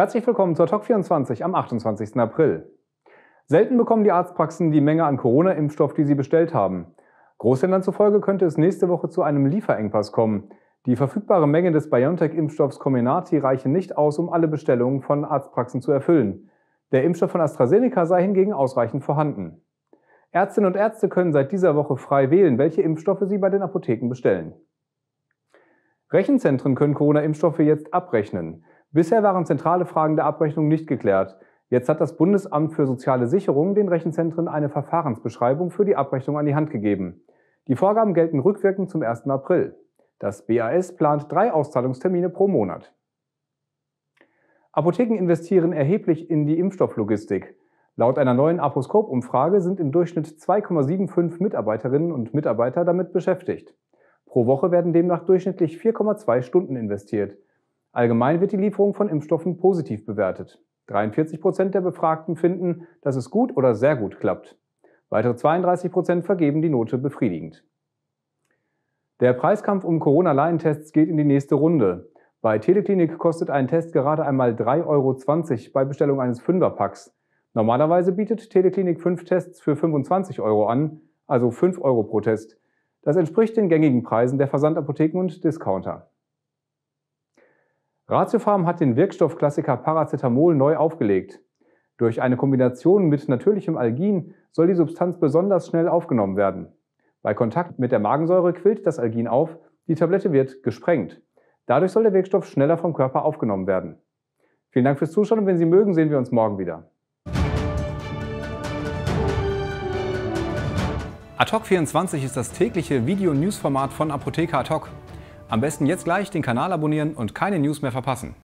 Herzlich willkommen zur TOC24 am 28. April. Selten bekommen die Arztpraxen die Menge an Corona-Impfstoff, die sie bestellt haben. Großhändlern zufolge könnte es nächste Woche zu einem Lieferengpass kommen. Die verfügbare Menge des BioNTech-Impfstoffs Comirnaty reiche nicht aus, um alle Bestellungen von Arztpraxen zu erfüllen. Der Impfstoff von AstraZeneca sei hingegen ausreichend vorhanden. Ärztinnen und Ärzte können seit dieser Woche frei wählen, welche Impfstoffe sie bei den Apotheken bestellen. Rechenzentren können Corona-Impfstoffe jetzt abrechnen. Bisher waren zentrale Fragen der Abrechnung nicht geklärt. Jetzt hat das Bundesamt für Soziale Sicherung den Rechenzentren eine Verfahrensbeschreibung für die Abrechnung an die Hand gegeben. Die Vorgaben gelten rückwirkend zum 1. April. Das BAS plant drei Auszahlungstermine pro Monat. Apotheken investieren erheblich in die Impfstofflogistik. Laut einer neuen Aposkop-Umfrage sind im Durchschnitt 2,75 Mitarbeiterinnen und Mitarbeiter damit beschäftigt. Pro Woche werden demnach durchschnittlich 4,2 Stunden investiert. Allgemein wird die Lieferung von Impfstoffen positiv bewertet. 43 Prozent der Befragten finden, dass es gut oder sehr gut klappt. Weitere 32 Prozent vergeben die Note befriedigend. Der Preiskampf um corona leihentests geht in die nächste Runde. Bei Teleklinik kostet ein Test gerade einmal 3,20 Euro bei Bestellung eines Fünferpacks. Normalerweise bietet Teleklinik fünf Tests für 25 Euro an, also 5 Euro pro Test. Das entspricht den gängigen Preisen der Versandapotheken und Discounter. Ratiofarm hat den Wirkstoffklassiker Paracetamol neu aufgelegt. Durch eine Kombination mit natürlichem Algin soll die Substanz besonders schnell aufgenommen werden. Bei Kontakt mit der Magensäure quillt das Algin auf, die Tablette wird gesprengt. Dadurch soll der Wirkstoff schneller vom Körper aufgenommen werden. Vielen Dank fürs Zuschauen und wenn Sie mögen, sehen wir uns morgen wieder. Ad hoc 24 ist das tägliche Video-News-Format von Apotheker Ad hoc. Am besten jetzt gleich den Kanal abonnieren und keine News mehr verpassen.